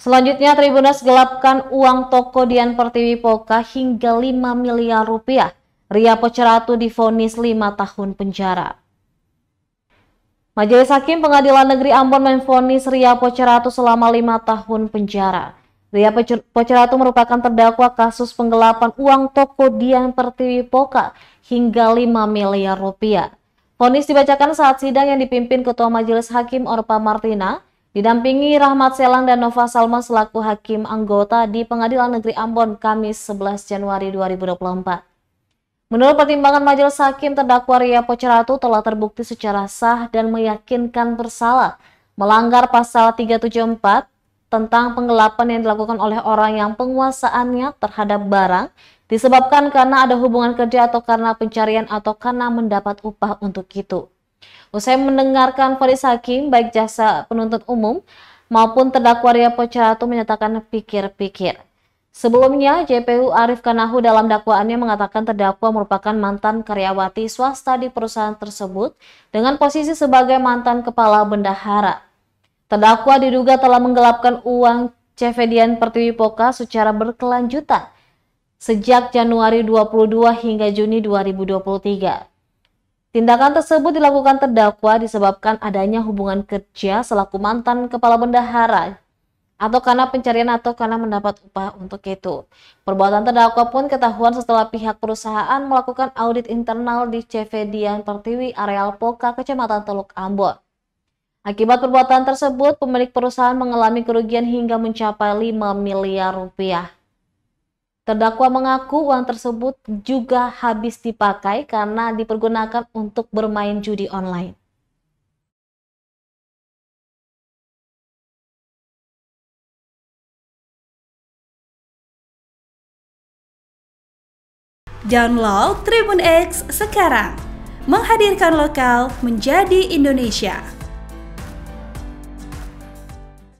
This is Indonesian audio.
Selanjutnya, Tribunus gelapkan uang toko Dian Pertiwi Poka hingga 5 miliar rupiah. Ria Poceratu difonis 5 tahun penjara. Majelis Hakim Pengadilan Negeri Ambon memfonis Ria Poceratu selama 5 tahun penjara. Ria Poceratu merupakan terdakwa kasus penggelapan uang toko Dian Pertiwi Poka hingga 5 miliar rupiah. Fonis dibacakan saat sidang yang dipimpin Ketua Majelis Hakim Orpa Martina, Didampingi Rahmat Selang dan Nova Salma selaku hakim anggota di Pengadilan Negeri Ambon Kamis 11 Januari 2024. Menurut pertimbangan majelis hakim, terdakwa Ria Poceratu telah terbukti secara sah dan meyakinkan bersalah melanggar pasal 374 tentang penggelapan yang dilakukan oleh orang yang penguasaannya terhadap barang disebabkan karena ada hubungan kerja atau karena pencarian atau karena mendapat upah untuk itu. Usai mendengarkan vonis hakim, baik jasa penuntut umum maupun terdakwa Ria Pocaratu menyatakan pikir-pikir. Sebelumnya, JPU Arif Kanahu dalam dakwaannya mengatakan terdakwa merupakan mantan karyawati swasta di perusahaan tersebut dengan posisi sebagai mantan kepala bendahara. Terdakwa diduga telah menggelapkan uang Cevedian Pertiwi Poka secara berkelanjutan sejak Januari 22 hingga Juni 2023. Tindakan tersebut dilakukan terdakwa disebabkan adanya hubungan kerja selaku mantan kepala bendahara atau karena pencarian atau karena mendapat upah untuk itu. Perbuatan terdakwa pun ketahuan setelah pihak perusahaan melakukan audit internal di CV Dian Pertiwi areal Polka Kecamatan Teluk Ambon. Akibat perbuatan tersebut, pemilik perusahaan mengalami kerugian hingga mencapai 5 miliar rupiah. Terdakwa mengaku uang tersebut juga habis dipakai karena dipergunakan untuk bermain judi online. Download Tribun X sekarang, menghadirkan lokal menjadi Indonesia.